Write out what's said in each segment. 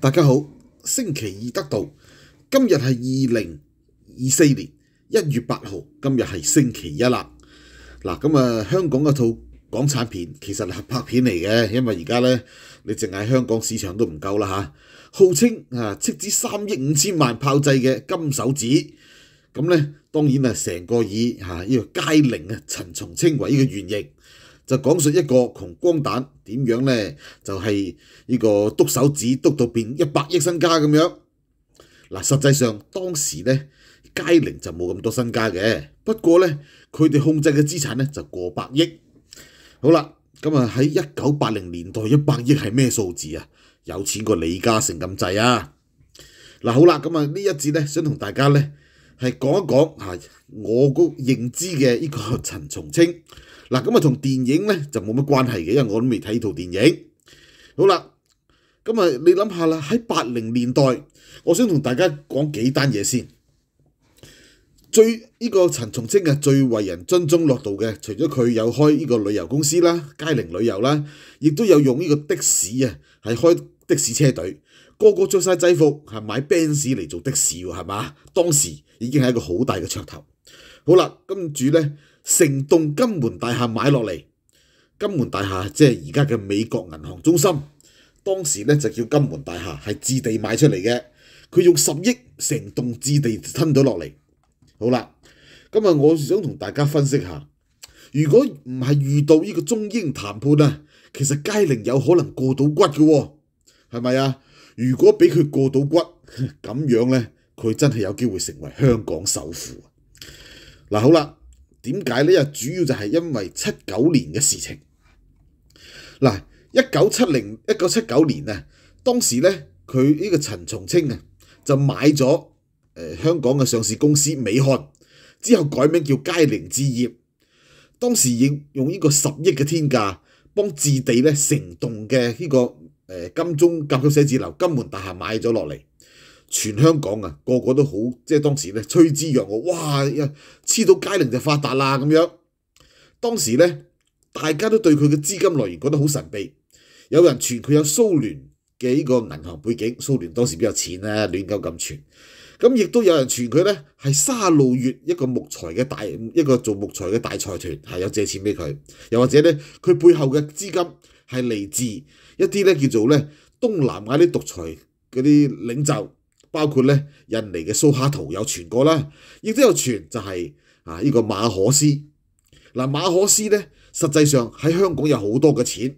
大家好，星期二得到，今日系二零二四年一月八号，今日系星期一啦。嗱，咁啊，香港嗰套港产片其实系拍片嚟嘅，因为而家咧，你净系香港市场都唔够啦吓。号称啊，斥资三亿五千万炮制嘅《金手指》，咁咧当然啊，成个以吓呢个佳玲啊，陈松青为呢个原型。就講述一個窮光蛋點樣呢？就係呢個篤手指篤到變一百億身家咁樣。嗱，實際上當時呢，佳寧就冇咁多身家嘅，不過呢，佢哋控制嘅資產呢就過百億。好啦，咁啊喺一九八零年代一百億係咩數字啊？有錢過李嘉誠咁滯啊！嗱，好啦，咁啊呢一節呢，想同大家呢係講一講我個認知嘅呢個陳松青。嗱咁啊，同電影咧就冇乜關係嘅，因為我都未睇套電影。好啦，咁啊，你諗下啦，喺八零年代，我想同大家講幾單嘢先。最呢個陳松青啊，最為人津津樂道嘅，除咗佢有開呢個旅遊公司啦、佳寧旅遊啦，亦都有用呢個的士啊，係開的士車隊，個個著晒制服，係買 benz 嚟做的士喎，係嘛？當時已經係一個好大嘅噱頭。好啦，跟住咧。成棟金門大廈買落嚟，金門大廈即係而家嘅美國銀行中心，當時咧就叫金門大廈，係置地買出嚟嘅。佢用十億成棟置地吞咗落嚟。好啦，今日我想同大家分析下，如果唔係遇到呢個中英談判啊，其實佳玲有可能過到骨嘅，係咪啊？如果俾佢過到骨，咁樣咧，佢真係有機會成為香港首富嗱，好啦。點解呢？又主要就係因為七九年嘅事情。嗱，一九七零、一九七九年啊，當時咧，佢呢個陳松青啊，就買咗香港嘅上市公司美漢，之後改名叫佳寧置業。當時用用呢個十億嘅天價，幫置地咧成棟嘅呢個金鐘甲級寫字樓金門大廈買咗落嚟。全香港啊，個個都好，即係當時咧吹之若我，哇！黐到佳能就發達啦咁樣。當時咧，大家都對佢嘅資金來源覺得好神秘。有人傳佢有蘇聯嘅呢個銀行背景，蘇聯當時比較錢啦，亂鳩咁傳。咁亦都有人傳佢咧係沙路月一個木材嘅大一個做木材嘅大財團，係有借錢俾佢。又或者咧，佢背後嘅資金係嚟自一啲咧叫做咧東南亞啲獨裁嗰啲領袖。包括咧印尼嘅蘇哈圖有傳過啦，亦都有傳就係啊呢個馬可斯嗱。馬可斯咧實際上喺香港有好多嘅錢。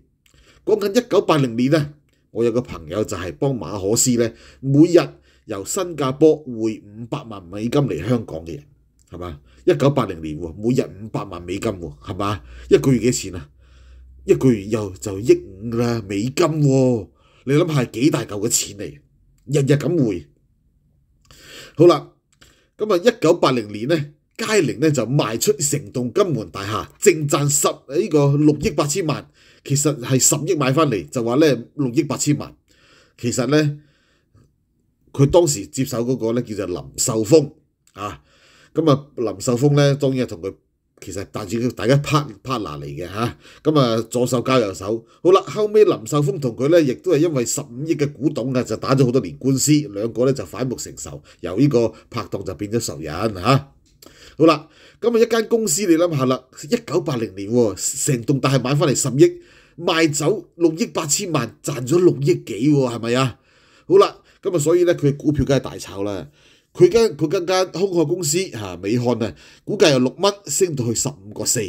講緊一九八零年咧，我有個朋友就係幫馬可斯咧，每日由新加坡匯五百萬美金嚟香港嘅人係嘛？一九八零年喎，每日五百萬美金喎，係嘛？一個月幾錢啊？一個月又就億五啦美金喎，你諗下係幾大嚿嘅錢嚟？日日咁匯。好啦，咁啊，一九八零年咧，佳寧咧就卖出成栋金门大厦，净赚十呢个六亿八千万，其实系十亿买翻嚟，就话咧六亿八千万，其实咧佢当时接手嗰个咧叫做林秀峰啊，咁啊林秀峰咧当然系同佢。其實，大住大家 partner 嚟嘅嚇，咁啊左手交右手，好啦，後屘林秀峰同佢咧，亦都係因為十五億嘅古董啊，就打咗好多年官司，兩個咧就反目成仇，由呢個拍檔就變咗仇人嚇。好啦，咁啊一間公司你諗下啦，一九八零年喎，成棟大係買翻嚟十億，賣走六億八千萬，賺咗六億幾喎，係咪啊？好啦，咁啊所以咧佢股票梗係大炒啦。佢跟佢跟間空殼公司嚇美漢啊，估計由六蚊升到去十五個四，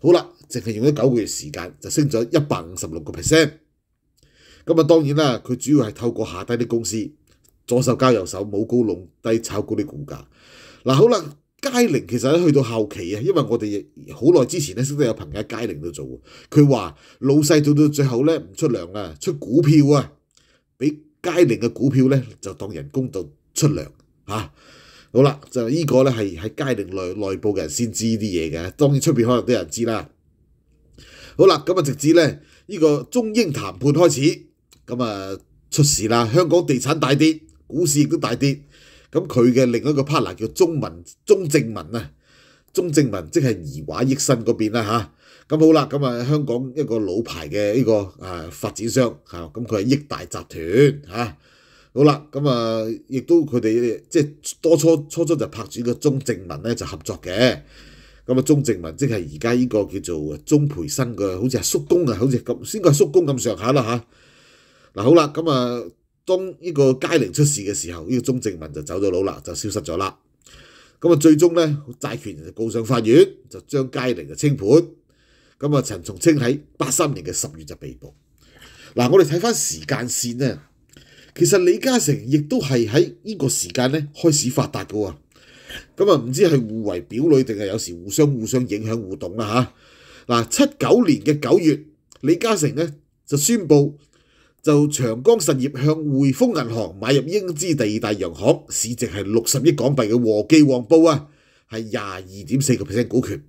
好啦，淨係用咗九個月時間就升咗一百五十六個 percent。咁啊，當然啦，佢主要係透過下低啲公司，左手交右手，冇高窿低炒高啲股價。嗱好啦，佳寧其實咧去到後期啊，因為我哋好耐之前咧識得有朋友喺佳寧度做，佢話老細做到最後咧唔出糧啊，出股票啊，俾佳寧嘅股票咧就當人工度出糧。嚇，好啦，就依個咧係喺佳定內內部嘅人先知啲嘢嘅，當然出邊可能都有人知啦。好啦，咁啊直至咧依個中英談判開始，咁啊出事啦，香港地產大跌，股市亦都大跌。咁佢嘅另一個 partner 叫中文中正文啊，中正文即係怡華益新嗰邊啦嚇。咁好啦，咁啊香港一個老牌嘅呢個啊發展商嚇，咁佢係益大集團嚇。好啦，咁啊，亦都佢哋即係多初初初就拍住個鐘正文咧就合作嘅，咁啊，鐘正文即係而家呢個叫做鐘培生嘅，好似係叔公啊，好似咁先個叔公咁上下啦嚇。嗱好啦，咁啊，當呢個佳玲出事嘅時候，呢個鐘正文就走咗佬啦，就消失咗啦。咁啊，最終咧債權人就告上法院，就將佳玲就清盤。咁啊，陳松清喺八三年嘅十月就被捕。嗱，我哋睇翻時間線咧。其實李嘉誠亦都係喺呢個時間咧開始發達嘅喎，咁啊唔知係互為表裏定係有時互相互相影響互動啦嚇。嗱，七九年嘅九月，李嘉誠咧就宣布就長江實業向匯豐銀行買入英資第二大洋行，市值係六十億港幣嘅和記黃埔啊，係廿二點四個 percent 股權。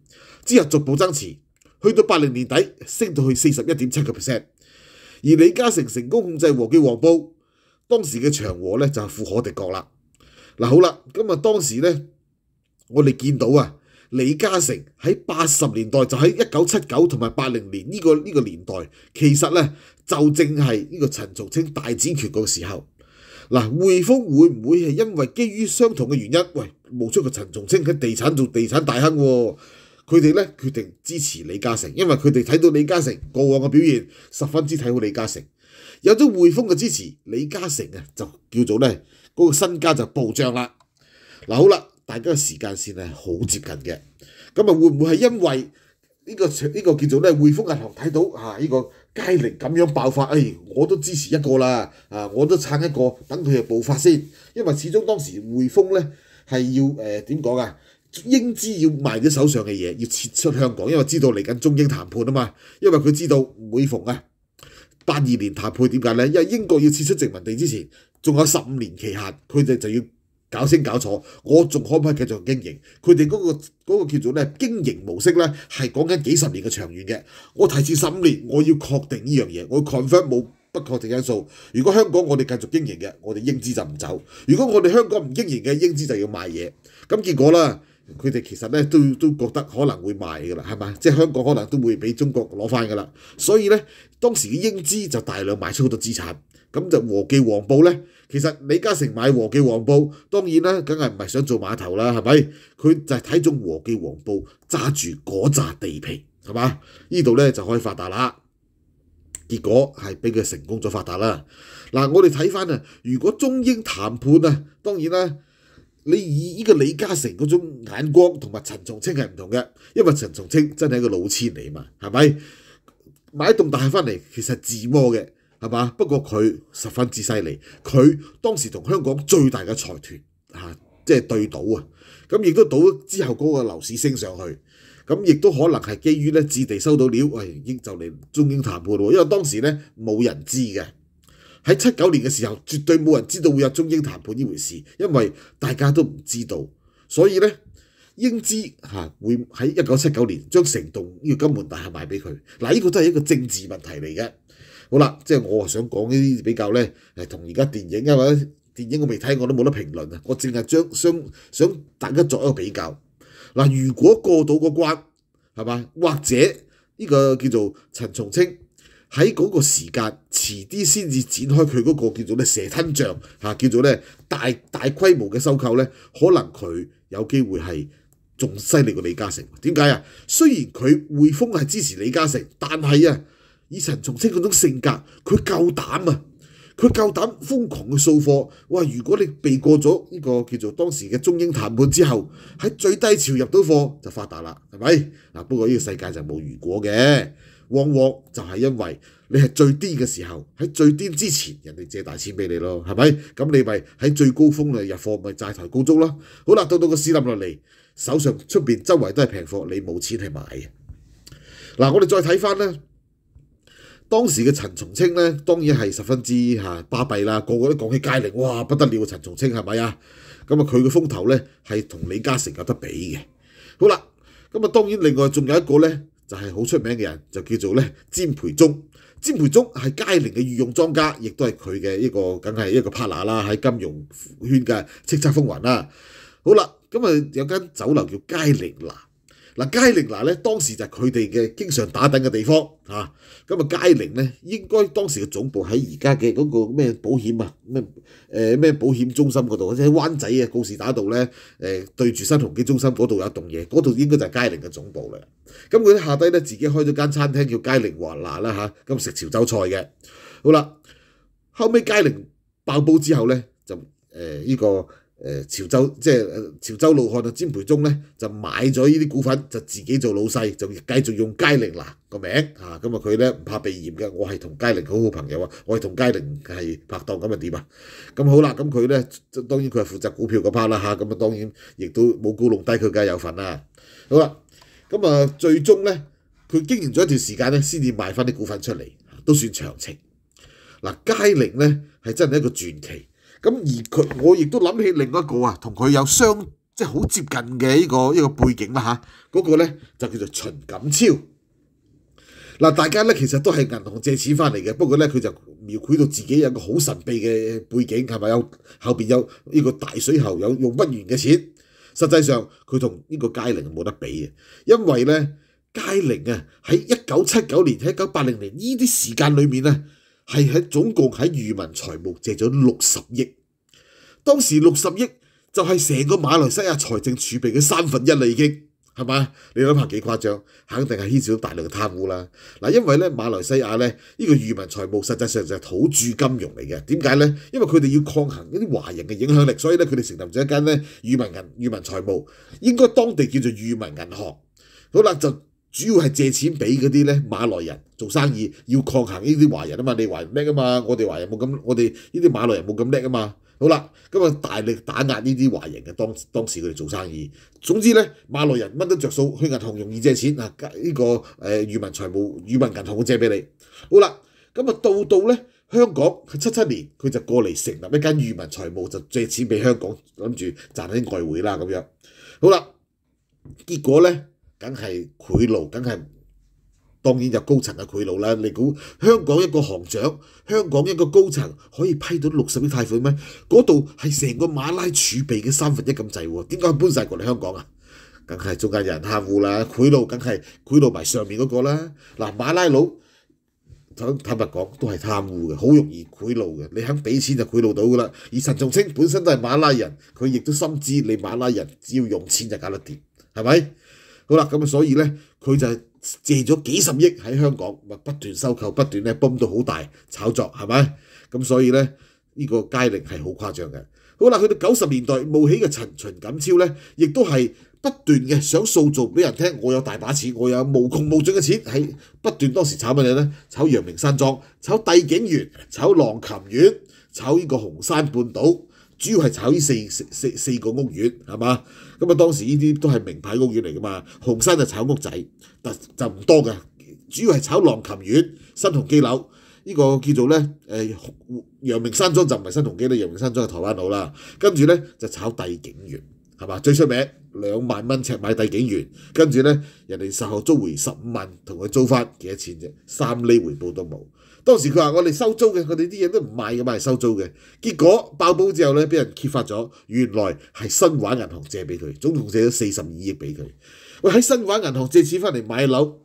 之後逐步增持，去到八零年底升到去四十一點七個 percent。而李嘉誠成功控制和記黃埔。當時嘅長和咧就係富可敵國啦。嗱好啦，咁啊當時咧，我哋見到啊李嘉誠喺八十年代，就喺一九七九同埋八零年呢個呢個年代，其實咧就正係呢個陳崇清大展拳腳嘅時候。嗱，匯豐會唔會係因為基於相同嘅原因，喂冒出個陳崇清喺地產做地產大亨喎？佢哋咧決定支持李嘉誠，因為佢哋睇到李嘉誠過往嘅表現，十分之睇好李嘉誠。有咗匯豐嘅支持，李嘉誠啊就叫做咧嗰個身家就暴漲啦。嗱好啦，大家嘅時間線係好接近嘅，咁啊會唔會係因為呢個呢個叫做咧匯豐銀行睇到啊呢個佳力咁樣爆發，哎我都支持一個啦，啊我都撐一個，等佢又爆發先，因為始終當時匯豐咧係要誒點講啊，英資要賣咗手上嘅嘢，要撤出香港，因為知道嚟緊中英談判啊嘛，因為佢知道每逢啊。八二年談判點解咧？因為英國要撤出殖民地之前，仲有十五年期限，佢哋就要搞清搞楚。我仲可唔可以繼續經營？佢哋嗰個嗰個叫做咧經營模式咧，係講緊幾十年嘅長遠嘅。我提前十五年，我要確定呢樣嘢，我 confirm 冇不確定因素。如果香港我哋繼續經營嘅，我哋英資就唔走；如果我哋香港唔經營嘅，英資就要賣嘢。咁結果啦。佢哋其實咧都都覺得可能會賣噶啦，係嘛？即係香港可能都會俾中國攞翻噶啦，所以咧當時嘅英資就大量賣出好多資產，咁就和記黃埔咧。其實李嘉誠買和記黃埔，當然啦，梗係唔係想做碼頭啦，係咪？佢就係睇中和記黃埔揸住嗰揸地皮，係嘛？依度咧就可以發達啦。結果係俾佢成功咗發達啦。嗱，我哋睇翻啊，如果中英談判啊，當然啦。你以呢個李嘉誠嗰種眼光同埋陳松青係唔同嘅，因為陳松青真係一個老千嚟嘛，係咪買栋大廈翻嚟其實自摸嘅，係嘛？不過佢十分之犀利，佢當時同香港最大嘅財團嚇即係對賭啊，咁亦都賭之後嗰個樓市升上去，咁亦都可能係基於咧置地收到料，喂，已經就嚟中英談判咯，因為當時咧冇人知嘅。喺七九年嘅時候，絕對冇人知道會有中英談判呢回事，因為大家都唔知道，所以呢，英知嚇會喺一九七九年將成棟呢個金門大廈賣俾佢。嗱，呢個都係一個政治問題嚟嘅。好啦，即係我啊想講呢啲比較呢，誒同而家電影啊或者電影我未睇，我都冇得評論啊。我淨係將想想大家作一個比較。嗱，如果過到個關係嘛，或者呢個叫做陳松清。喺嗰個時間，遲啲先至展開佢嗰個叫做咧蛇吞象嚇，叫做咧大大規模嘅收購咧，可能佢有機會係仲犀利過李嘉誠。點解啊？雖然佢匯豐係支持李嘉誠，但係啊，以陳松青嗰種性格，佢夠膽啊，佢夠膽瘋狂去掃貨。哇！如果你避過咗呢個叫做當時嘅中英談判之後，喺最低潮入到貨就發達啦，係咪？啊，不過呢個世界就冇如果嘅。往往就係因為你係最癲嘅時候，喺最癲之前，人哋借大錢俾你咯，係咪？咁你咪喺最高峰嘅入貨，咪債台高築咯。好啦，到到個市冧落嚟，手上出邊周圍都係平貨，你冇錢去買嗱，我哋再睇翻咧，當時嘅陳松青咧，當然係十分之嚇巴閉啦，個個都講起佳玲，哇不得了！陳松青係咪啊？咁啊，佢嘅風頭咧係同李嘉誠有得比嘅。好啦，咁啊，當然另外仲有一個咧。就系好出名嘅人，就叫做咧詹培忠。詹培忠系佳寧嘅御用庄家，亦都系佢嘅一个，梗系一个 partner 啦。喺金融圈嘅叱咤风云啦。好啦，咁啊有间酒楼叫佳寧楼。嗱，佳寧嗱咧，當時就佢哋嘅經常打等嘅地方嚇，咁啊佳寧咧，應該當時嘅總部喺而家嘅嗰個咩保險啊咩誒咩保險中心嗰度，或者喺灣仔啊告士打道咧誒對住新鴻基中心嗰度有棟嘢，嗰度應該就係佳寧嘅總部啦。咁佢下低咧自己開咗間餐廳叫佳寧華拿啦嚇，咁食潮州菜嘅。好啦，後屘佳寧爆煲之後咧，就誒依個。誒潮州即係潮州老漢啊，詹培忠咧就買咗呢啲股份，就自己做老細，就繼續用佳力嗱個名嚇。咁啊佢咧唔怕被嫌嘅，我係同佳力好好朋友啊，我係同佳力係拍檔咁啊點啊？咁好啦，咁佢咧當然佢係負責股票嗰 part 啦嚇。咁啊當然亦都冇估弄低佢梗係有份啦。好啦，咁啊最終咧佢經營咗一段時間咧先至賣翻啲股份出嚟，都算長情。嗱，佳力咧係真係一個傳奇。咁而佢，我亦都諗起另一個啊，同佢有相即係好接近嘅呢個呢個背景啦嚇。嗰個咧就叫做秦錦超。嗱，大家咧其實都係銀行借錢翻嚟嘅，不過咧佢就描繪到自己有個好神秘嘅背景，係咪有後邊有呢個大水喉有用不完嘅錢？實際上佢同呢個佳玲冇得比嘅，因為咧佳玲啊喺一九七九年、一九八零年呢啲時間裏面呢。係喺總共喺裕民財務借咗六十億，當時六十億就係成個馬來西亞財政儲備嘅三分一嚟已經，係嘛？你諗下幾誇張，肯定係牽涉到大量嘅貪污啦。嗱，因為咧馬來西亞咧呢個裕民財務實際上就係土著金融嚟嘅，點解咧？因為佢哋要抗衡一啲華人嘅影響力，所以咧佢哋成立咗一間咧裕民銀裕民財務，應該當地叫做裕民銀行。好啦，就。主要係借錢俾嗰啲咧馬來人做生意，要抗衡呢啲華人啊嘛！你華人叻啊嘛，我哋華人冇咁，我哋呢啲馬來人冇咁叻啊嘛！好啦，咁啊大力打壓呢啲華人嘅當當時佢哋做生意。總之咧，馬來人乜都着數，去銀行容易借錢啊！呢個誒裕民財務裕民銀行借俾你。好啦，咁啊到到咧香港七七年佢就過嚟成立一間裕民財務，就借錢俾香港，諗住賺啲外匯啦咁樣。好啦，結果咧。梗係賄賂，梗係當然有高層嘅賄賂啦。你估香港一個行長、香港一個高層可以批到六十億貸款咩？嗰度係成個馬拉儲備嘅三分一咁滯喎。點解搬曬過嚟香港啊？梗係中間人、客户啦，賄賂梗係賄賂埋上面嗰個啦。嗱，馬拉佬坦白講都係貪污嘅，好容易賄賂嘅。你肯俾錢就賄賂到噶啦。而陳仲清本身都係馬拉人，佢亦都深知你馬拉人只要用錢就搞得掂，係咪？好啦，咁所以呢，佢就借咗幾十億喺香港，話不斷收購，不斷咧崩到好大炒作，係咪？咁所以呢，呢個佳力係好誇張嘅。好啦，去到九十年代冒起嘅陳秦錦超呢，亦都係不斷嘅想塑造俾人聽，我有大把錢，我有無窮無盡嘅錢，喺不斷當時炒乜嘢呢？炒陽明山莊，炒帝景園，炒浪琴苑，炒呢個紅山半島。主要係炒呢四四四個屋苑係嘛？咁啊當時呢啲都係名牌屋苑嚟噶嘛。紅山就炒屋仔，但就唔多㗎。主要係炒浪琴苑、新鴻基樓，呢個叫做咧誒陽明山莊就唔係新鴻基啦，陽明山莊係台灣佬啦。跟住咧就炒帝景苑係嘛？最出名兩萬蚊尺買帝景苑，跟住咧人哋售號租回十五萬，同佢租翻幾多錢啫？三厘回報都冇。當時佢話：我哋收租嘅，我哋啲嘢都唔賣嘅，買係收租嘅。結果爆煲之後咧，俾人揭發咗，原來係新華銀行借俾佢，總共借咗四十二億俾佢。喂，喺新華銀行借錢翻嚟買樓，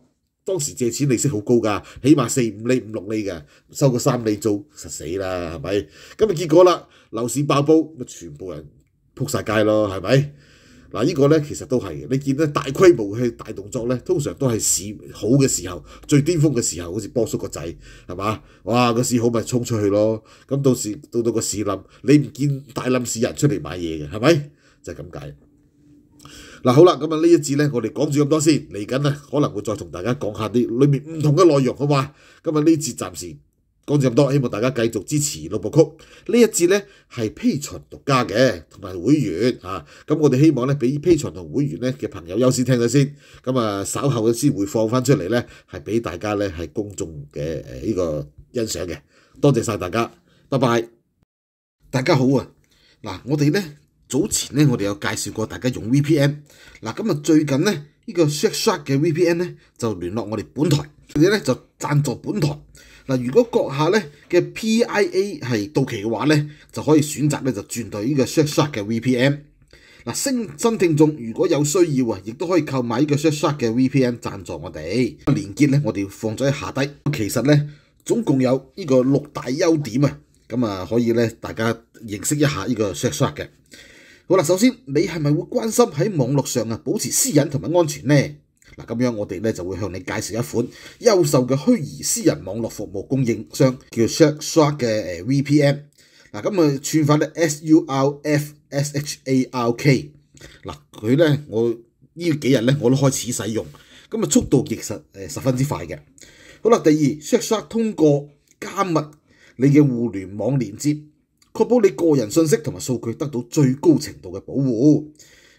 當時借錢利息好高㗎，起碼四五厘、五六厘嘅，收個三厘租，實死啦，係咪？咁咪結果啦，樓市爆煲，咪全部人撲曬街咯，係咪？嗱，呢個咧其實都係你見咧大規模嘅大動作咧，通常都係市好嘅時候，最巔峰嘅時候，好似波叔個仔，係嘛？哇，個市好咪衝出去咯，咁到時到到個市冧，你唔見大冧市人出嚟買嘢嘅，係咪？就係咁解。嗱，好啦，咁啊呢一節咧，我哋講住咁多先，嚟緊啊可能會再同大家講下啲裡面唔同嘅內容，好嘛？咁啊呢節暫時。講咗咁多，希望大家繼續支持老部曲呢一節呢係披馴獨家嘅，同埋會員啊。咁我哋希望呢俾披馴同會員呢嘅朋友優先聽咗先。咁啊稍後嘅先會放翻出嚟呢，係俾大家呢系公眾嘅呢個欣賞嘅。多謝晒大家，拜拜。大家好啊！嗱，我哋呢早前呢，我哋有介紹過大家用 VPN。嗱，今日最近呢，呢個 Shack Shack 嘅 VPN 呢，就聯絡我哋本台，佢哋咧就。赞助本台嗱，如果閣下咧嘅 P.I.A 係到期嘅話咧，就可以選擇咧就轉到呢個 s h a s h a 嘅 v p n 嗱，新新聽眾如果有需要啊，亦都可以購買個 s h a s h a 嘅 v p n 贊助我哋。连連結咧，我哋放咗喺下低。其實咧，總共有呢個六大優點啊，咁啊可以咧大家認識一下呢個 s h a s h a 嘅。好啦，首先你係咪會關心喺網絡上啊保持私隱同埋安全呢？嗱，咁樣我哋咧就會向你介紹一款優秀嘅虛擬私人網絡服務供應商，叫 Shark 嘅 VPN。嗱，咁啊，串翻咧 S U R F S H A R K。嗱，佢咧我呢幾日咧我都開始使用，咁啊速度亦實誒十分之快嘅。好啦，第二，Shark 通過加密你嘅互聯網連接，確保你個人信息同埋數據得到最高程度嘅保護。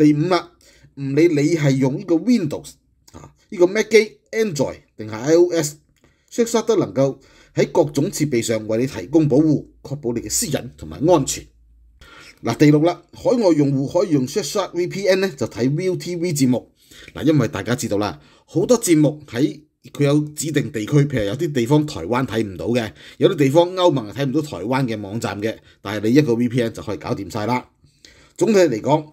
第五啦，唔理你係用呢個 Windows 啊，呢個 Mac 機、Android 定係 iOS，Shazza 都能夠喺各種設備上為你提供保護，確保你嘅私隱同埋安全。嗱，第六啦，海外用户可以用 Shazza VPN 咧，就睇 Viu TV 節目嗱，因為大家知道啦，好多節目喺佢有指定地區，譬如有啲地方台灣睇唔到嘅，有啲地方歐盟睇唔到台灣嘅網站嘅，但係你一個 VPN 就可以搞掂曬啦。總體嚟講，